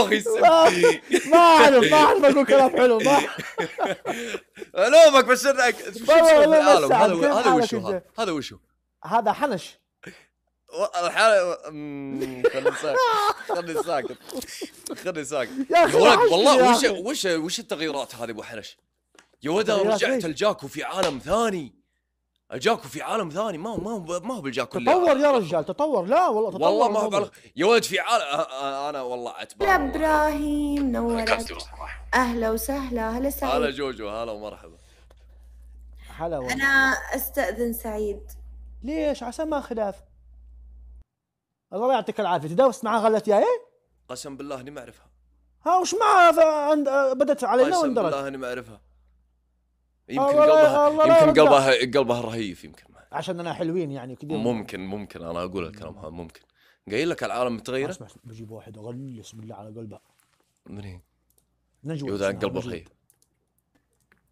ابغى يسب ما اعرف ما اعرف اقول كلام حلو ما الومك بس انك هذا هذا وشو هذا وشو هذا حنش خلني ساكت خلني ساكت خلني ساكت يا اخي والله وش وش وش التغييرات هذه ابو حنش يا ولد رجعت الجاكو في عالم ثاني الجاكو في عالم ثاني ما هو ما هو ما هو بالجاكو اللي تطور يا رجال تطور لا والله تطور والله ما هو يا ولد في عالم أه، أه، انا والله عتبان يا ابراهيم نورت اهلا وسهلا هلا سعيد هلا جوجو هلا ومرحبا هلا والله انا استاذن سعيد ليش عسى ما خلاف الله يعطيك العافيه تداوس معاه غلت يا ايه قسم بالله اني ما اعرفها ها وش معها عند بدت علينا واندرت قسم بالله اني ما اعرفها يمكن قلبها يمكن قلبها قلبها رهيف يمكن عشان انا حلوين يعني كذا ممكن ممكن انا اقول الكلام هذا ممكن قايل لك العالم متغيره اسمع بجيب واحد اغلس بالله على قلبه من نجوى يودا قلبه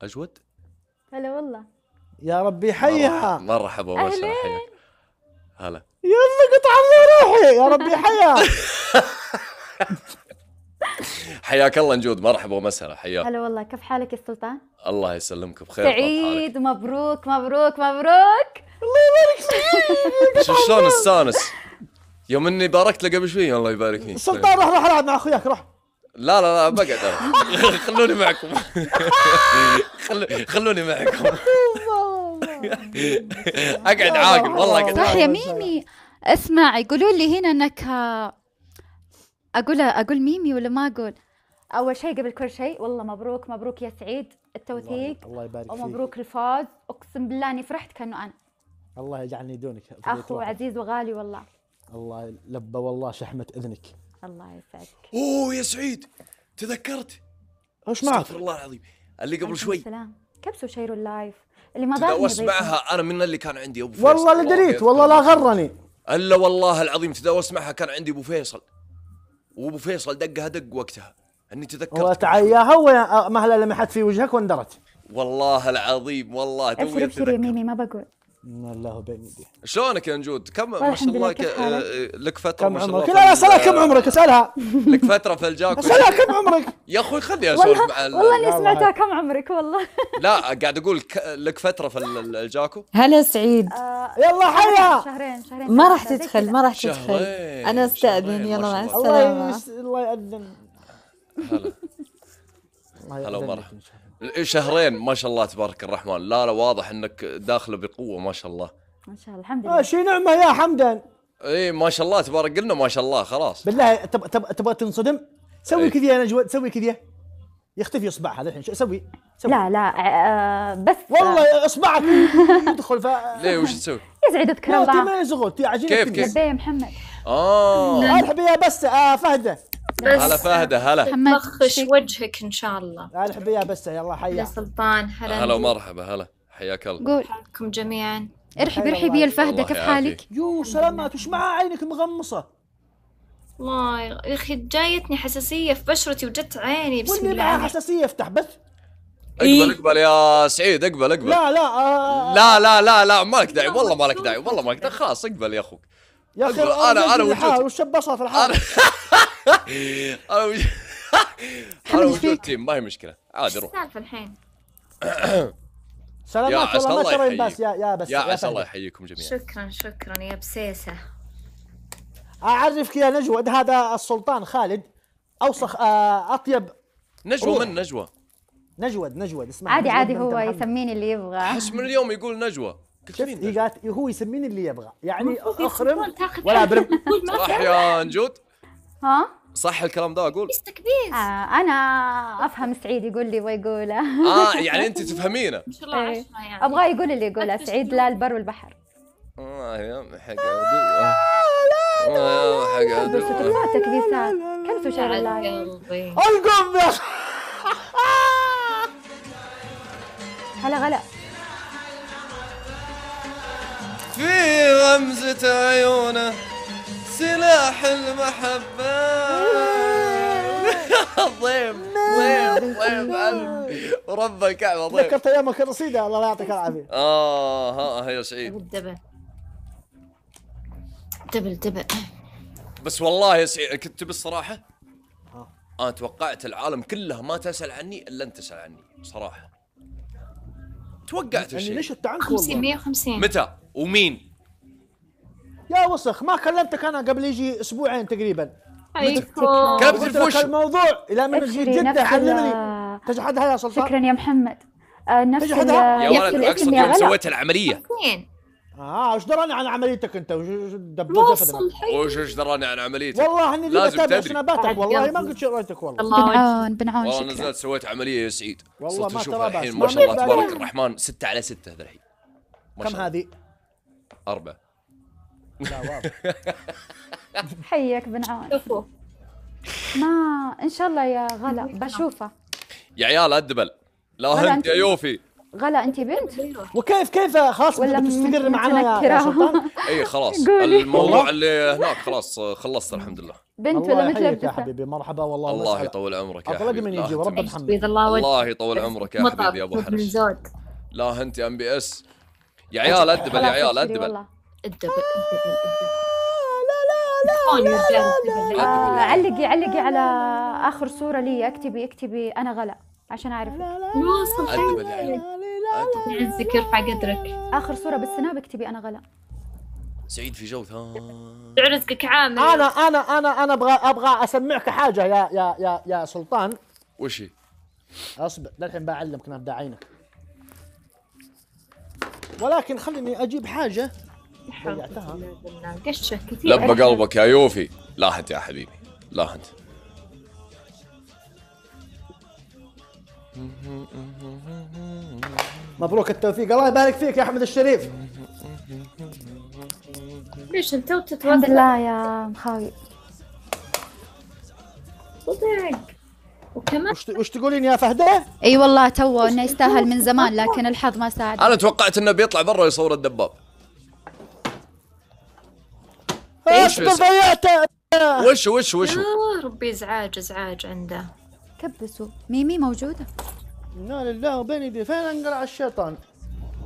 اجود هلا والله يا ربي حيها مرحبا وسهلا هلا يلا قطع الله روحي يا ربي حيها حياك الله نجود مرحبا ومسهلا حياك هلا والله كيف حالك يا سلطان؟ الله يسلمك بخير سعيد مبروك مبروك مبروك الله يبارك فيك شو شلون استانس يوم اني باركت له قبل شوي الله يبارك فيك سلطان روح روح العب مع اخوياك روح لا لا لا بقعد انا خلوني معكم خلوني معكم اقعد عاقل والله اقعد صح يا ميمي اسمع يقولوا لي هنا انك آه، اقول اقول ميمي ولا ما اقول اول شيء قبل كل شيء والله مبروك مبروك يا سعيد التوثيق الله يبارك فيك ومبروك الفوز اقسم بالله اني فرحت كانه انا الله يجعلني دونك اخو واحد. عزيز وغالي والله الله لبى والله شحمه اذنك الله يسعدك اوه يا سعيد تذكرت ايش معك؟ استغفر الله العظيم اللي قبل شوي سلام كبسوا شيروا اللايف اللي ما تداوست معها انا من اللي كان عندي ابو فيصل والله لا دريت والله لا غرني الا والله العظيم تداوست معها كان عندي ابو فيصل وابو فيصل دقها دق وقتها اني تذكرت وتعياها ومهلا آه، لمحت في وجهك واندرت والله العظيم والله توي ابشر ميمي ما بقول الله بين يديه شلونك يا نجود كم ما شاء الله ك... آه، لك فتره ما شاء الله لا اسالها كم عمرك اسالها لك فتره في الجاكو اسالها كم عمرك يا اخوي خلي اسولف مع والله اني سمعتها كم عمرك والله لا قاعد اقول ك... لك فتره في الجاكو هلا سعيد آه، يلا حيا شهرين شهرين ما راح تدخل ما راح تدخل انا استاذن يلا مع السلامه الله يأذن هلا هلا ومرحبا شهرين ما شاء الله تبارك الرحمن لا لا واضح انك داخله بقوه ما شاء الله ما شاء الله الحمد لله شي نعمه يا حمدان اي ما شاء الله تبارك قلنا ما شاء الله خلاص بالله تبغى تبغى تب... تنصدم سوي كذي انا جوال سوي كذي يختفي اصبعها الحين شو اسوي؟ لا لا آه بس والله اصبعك يدخل ف ليه وش تسوي؟ يزعدك الله ما يزغل كيف كيف؟ محمد اه ارحب يا بس آه فهده بس هلا فهده هلا محمد بخش وجهك ان شاء الله انا احب اياه بس يلا حيا يا سلطان هلا هلا ومرحبا هلا حياك الله قول حالكم جميعا ارحب ارحب يا الفهده كيف حالك؟ يو سلامات وش مع عينك مغمصه؟ الله يا اخي جايتني حساسيه في بشرتي وجت عيني بسم الله معاه حساسيه افتح بس اقبل إيه. اقبل يا سعيد اقبل اقبل لا لا آه, آه،, آه. لا لا لا لا مالك داعي والله مالك داعي والله مالك داعي خلاص اقبل يا اخوك يا اخي انا انا وجود في الحال انا مش انا وجود تيم ما هي مشكله عادي روح السالفه الحين سلامات والله ما ترى بس يا يا بس يا عسى الله يحييكم جميعا شكرا شكرا يا بسيسه اعرفك يا نجود هذا السلطان خالد اوسخ آه، اطيب نجوى من نجوى؟ نجود نجود اسمع عادي عادي هو يسميني اللي يبغى احس من اليوم يقول نجوى قلت هو يسميني اللي يبغى يعني اخرم ولا برم صح يا نجود ها؟ صح الكلام ده اقول؟ تكبيس آه انا افهم سعيد يقول لي ويقوله اه يعني انت تفهمينه ما شاء الله عشرة يعني ابغاه يقول اللي يقوله سعيد لا البر والبحر اه يا حق عدو اه حق عدو بس تكبيسات كم تشعر اللايف القم يا هلا غلا في غمزة عيونه سلاح المحبة ضيف ضيف ضيف قلبي ورب الكعبة ضيف تذكرت ايامك الرصيدة الله يعطيك العافية اه ها يا سعيد دبل دبل دبل بس والله يا سعيد كنت بالصراحة انا توقعت العالم كلها ما تسأل عني الا انت تسأل عني صراحة توقعت يعني الشيء يعني ليش التعنت والله 150 متى ومين يا وسخ ما كلمتك انا قبل يجي اسبوعين تقريبا كلمت الفوش الموضوع الى من جيت جده علمني هذا يا سلطان شكرا يا محمد آه، نفس تجحدها يا ولد اقصد يوم سويت العمليه اه ايش دراني عن عمليتك انت وش وش ايش دراني عن عمليتك والله اني اللي بتابع سناباتك والله ما قلت شريتك والله بنعون بنعون والله نزلت سويت عمليه يا سعيد والله ما ترى الحين ما شاء الله تبارك الرحمن 6 على 6 الحين كم هذه؟ أربعة لا بن عون ما ان شاء الله يا غلا بشوفه يا عيال ادبل لا انت يا يوفي غلا انت بنت وكيف كيف خلاص بدك تستقر معنا يا سلطان اي خلاص الموضوع اللي هناك خلاص خلصت الحمد لله بنت ولا مثل يا حبيبي مرحبا والله الله يطول عمرك يا حبيبي من يجي ورب الحمد الله يطول عمرك يا حبيبي يا ابو حرش لا انت ام بي اس يا عيال ادبل يا عيال ادبل الدبل لا لا لا آه، علقي علقي على اخر صوره لي اكتبي اكتبي انا غلا عشان اعرف يعزك يرفع قدرك اخر صوره بالسناب اكتبي انا غلا سعيد في جو ثاني رزقك عامل انا انا انا انا ابغى ابغى اسمعك حاجه يا يا يا يا سلطان وش هي؟ اصبر للحين بعلمك نبدا عينك ولكن خليني اجيب حاجه قشه كثير لبى قلبك يا يوفي انت يا حبيبي انت مبروك التوفيق الله يبارك فيك يا احمد الشريف ليش انت وتتوضع الحمد لله يا مخاوي صدق وكمان وش, وش تقولين يا فهده؟ اي أيوة والله تو انه يستاهل من زمان لكن الحظ ما ساعد انا توقعت انه بيطلع برا يصور الدباب ايش ضيعته وش وش وش يا ربي ازعاج ازعاج عنده كبسوا ميمي موجوده انا لله وبين يدي فين انقلع الشيطان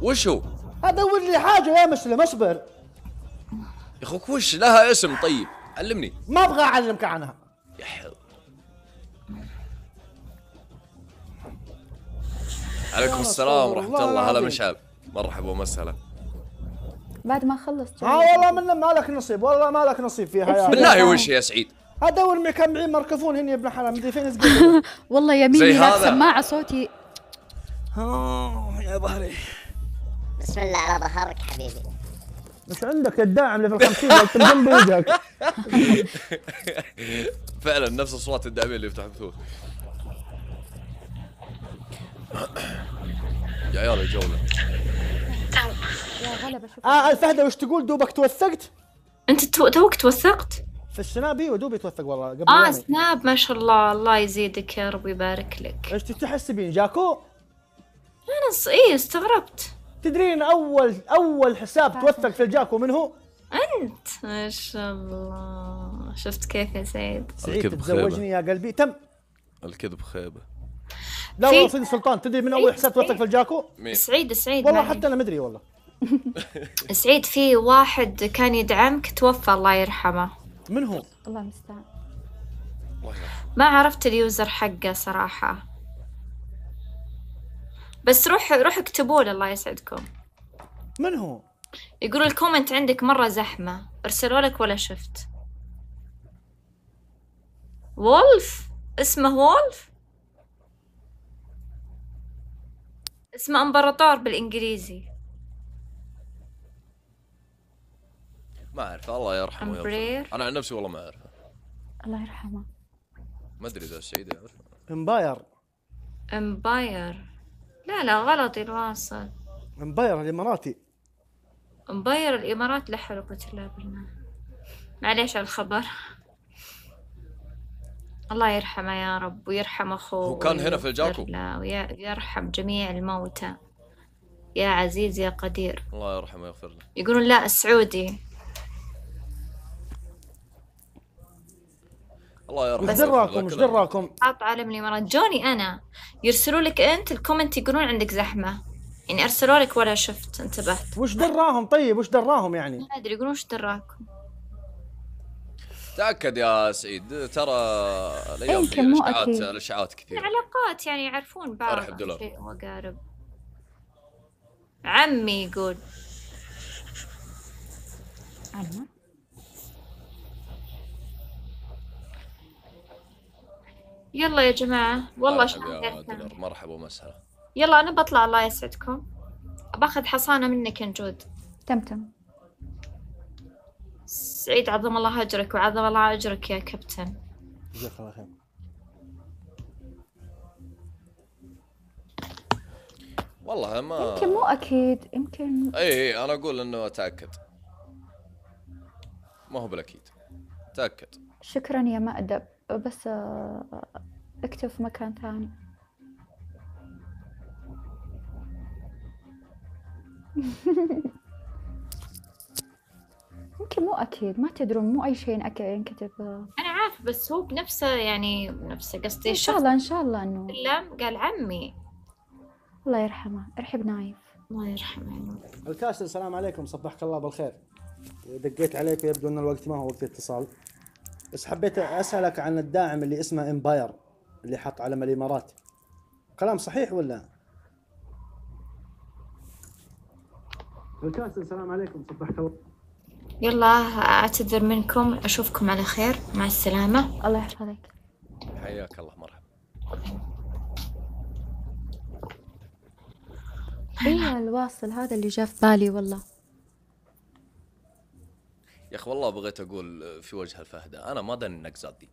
وش هو؟ ادور لي حاجه يا مسلم اصبر يا اخوك وش لها اسم طيب علمني ما ابغى اعلمك عنها يا حلو عليكم السلام ورحمه الله هلا مشعل مرحبا ومسهلا بعد ما خلصت اه والله من ما لك نصيب والله ما لك نصيب فيها يا بالله وش يا سعيد ادور مكمعين مركفون هني يا ابن حرام فين والله يميني لا سماعه صوتي يا ظهري بسم الله على ظهرك حبيبي بس عندك الداعم اللي في الخمسين 50 تلقم فعلا نفس اصوات الداعمين اللي يفتح بثوث يا عيال الجوله اه الفهده آه، وش تقول دوبك توثقت؟ انت توك توثقت؟ في السناب ايوه دوبي توثق والله قبل اه سناب ما شاء الله الله يزيدك يا رب ويبارك لك ايش تحسبين جاكو؟ انا ص... ايه استغربت تدرين اول اول حساب توثق في الجاكو من هو؟ انت ما شاء الله شفت كيف يا سعيد سعيد تتزوجني يا قلبي تم الكذب خيبه لا والله سيدي سلطان تدري من اول حساب توثق في الجاكو؟ مين؟ سعيد سعيد والله حتى انا مدري والله سعيد في واحد كان يدعمك توفى الله يرحمه من هو؟ الله المستعان ما عرفت اليوزر حقه صراحة بس روح روح اكتبوا له الله يسعدكم من هو؟ يقولوا الكومنت عندك مرة زحمة ارسلوا لك ولا شفت وولف اسمه وولف اسمه امبراطور بالانجليزي ما اعرف الله يرحمه امبرير انا عن نفسي والله ما اعرفه الله يرحمه ما ادري اذا السيد يعرفه امباير امباير لا لا غلط الواصل امباير الاماراتي امباير الامارات لا حول ولا قوه بالله معليش على الخبر الله يرحمه يا رب ويرحم اخوه هو كان هنا في الجاكو لا ويرحم جميع الموتى يا عزيز يا قدير الله يرحمه ويغفر له يقولون لا السعودي الله يرحمه ايش دراكم ايش دراكم حاط عالم الامارات جوني انا يرسلوا لك انت الكومنت يقولون عندك زحمه يعني ارسلوا لك ولا شفت انتبهت وش دراهم طيب وش دراهم يعني ما ادري يقولون وش دراكم تاكد يا سعيد ترى الايام في إيه، الاشاعات الاشاعات كثير علاقات يعني يعرفون بعض ارحب دولار وقارب عمي يقول يلا يا جماعة والله شكرا مرحبا ومسهلا يلا أنا بطلع الله يسعدكم باخذ حصانة منك نجود تمتم سعيد عظم الله أجرك وعظم الله أجرك يا كابتن جزاك الله خير والله ما يمكن مو اكيد يمكن اي اي انا اقول انه اتاكد ما هو بالاكيد تاكد شكرا يا مأدب بس آه، اكتب في مكان ثاني يمكن مو اكيد ما تدرون مو اي شيء اكيد ينكتب آه. انا عارف بس هو بنفسه يعني بنفسه قصدي ان شاء الله ان شاء الله انه قال عمي الله يرحمه ارحب نايف الله يرحمه الكاشر السلام عليكم صبحك الله بالخير دقيت عليك ويبدو ان الوقت ما هو وقت اتصال بس حبيت اسالك عن الداعم اللي اسمه امباير اللي حط علم الامارات كلام صحيح ولا؟ السلام عليكم صبحت يلا اعتذر منكم اشوفكم على خير مع السلامه الله يحفظك حياك الله مرحبا ايوه الواصل هذا اللي جاء في بالي والله يا اخي والله بغيت اقول في وجه الفهده انا ما دني النقزات دي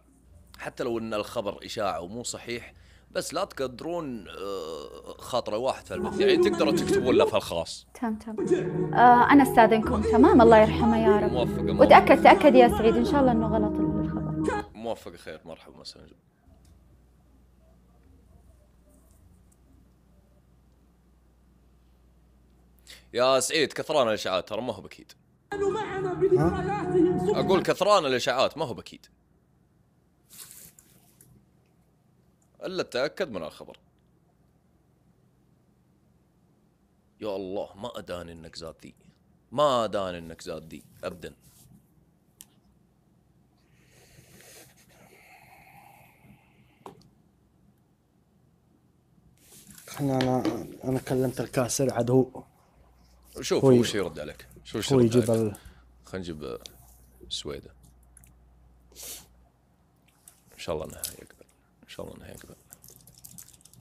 حتى لو ان الخبر اشاعه ومو صحيح بس لا تقدرون آه، خاطره واحد في المثل يعني تقدروا تكتبون له في الخاص تمام تمام آه انا استاذنكم تمام الله يرحمه يا رب موفق. وتاكد تاكد يا سعيد ان شاء الله انه غلط الخبر موفق خير مرحبا مساء يا سعيد كثران الاشاعات ترى ما هو بكيد اقول كثران الاشاعات ما هو باكيد الا التاكد من الخبر يا الله ما ادان انك زاد ذي ما ادان انك زاد ذي ابدا انا انا كلمت الكاسر عاد هو شوف هو وش يرد عليك شو يجيب عليك. خلينا نجيب السويدة ان شاء الله انها يقبل ان شاء الله انها يقبل